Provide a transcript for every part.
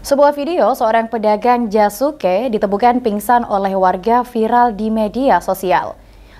Sebuah video seorang pedagang jasuke ditemukan pingsan oleh warga viral di media sosial.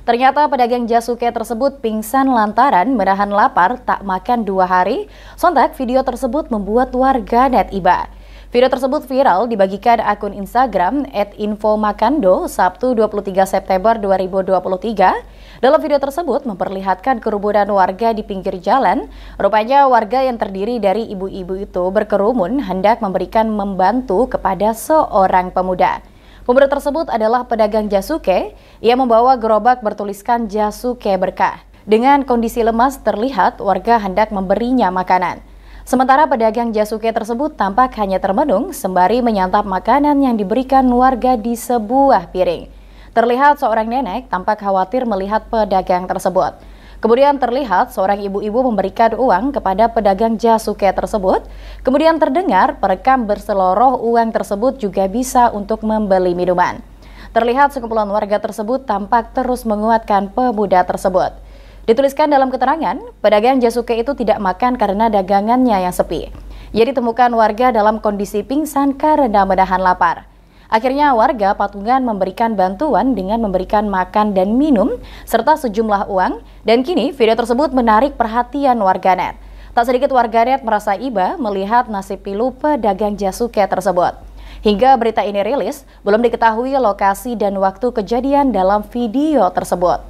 Ternyata pedagang jasuke tersebut pingsan lantaran menahan lapar tak makan dua hari. Sontak video tersebut membuat warga net iba. Video tersebut viral dibagikan akun Instagram @infomakando Sabtu 23 September 2023 dalam video tersebut memperlihatkan kerumunan warga di pinggir jalan. Rupanya warga yang terdiri dari ibu-ibu itu berkerumun hendak memberikan membantu kepada seorang pemuda. Pemuda tersebut adalah pedagang jasuke. Ia membawa gerobak bertuliskan jasuke berkah. Dengan kondisi lemas terlihat warga hendak memberinya makanan. Sementara pedagang jasuke tersebut tampak hanya termenung sembari menyantap makanan yang diberikan warga di sebuah piring. Terlihat seorang nenek tampak khawatir melihat pedagang tersebut. Kemudian terlihat seorang ibu-ibu memberikan uang kepada pedagang jasuke tersebut. Kemudian terdengar perekam berseloroh uang tersebut juga bisa untuk membeli minuman. Terlihat sekumpulan warga tersebut tampak terus menguatkan pemuda tersebut. Dituliskan dalam keterangan, pedagang jasuke itu tidak makan karena dagangannya yang sepi. Ia ditemukan warga dalam kondisi pingsan karena menahan lapar. Akhirnya warga patungan memberikan bantuan dengan memberikan makan dan minum serta sejumlah uang dan kini video tersebut menarik perhatian warganet. Tak sedikit warganet merasa iba melihat nasib pilu pedagang jasuke tersebut. Hingga berita ini rilis, belum diketahui lokasi dan waktu kejadian dalam video tersebut.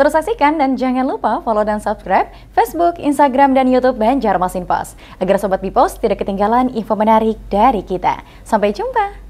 Terus saksikan dan jangan lupa follow dan subscribe Facebook, Instagram, dan Youtube Banjarmasin Pos agar Sobat Bipos tidak ketinggalan info menarik dari kita. Sampai jumpa!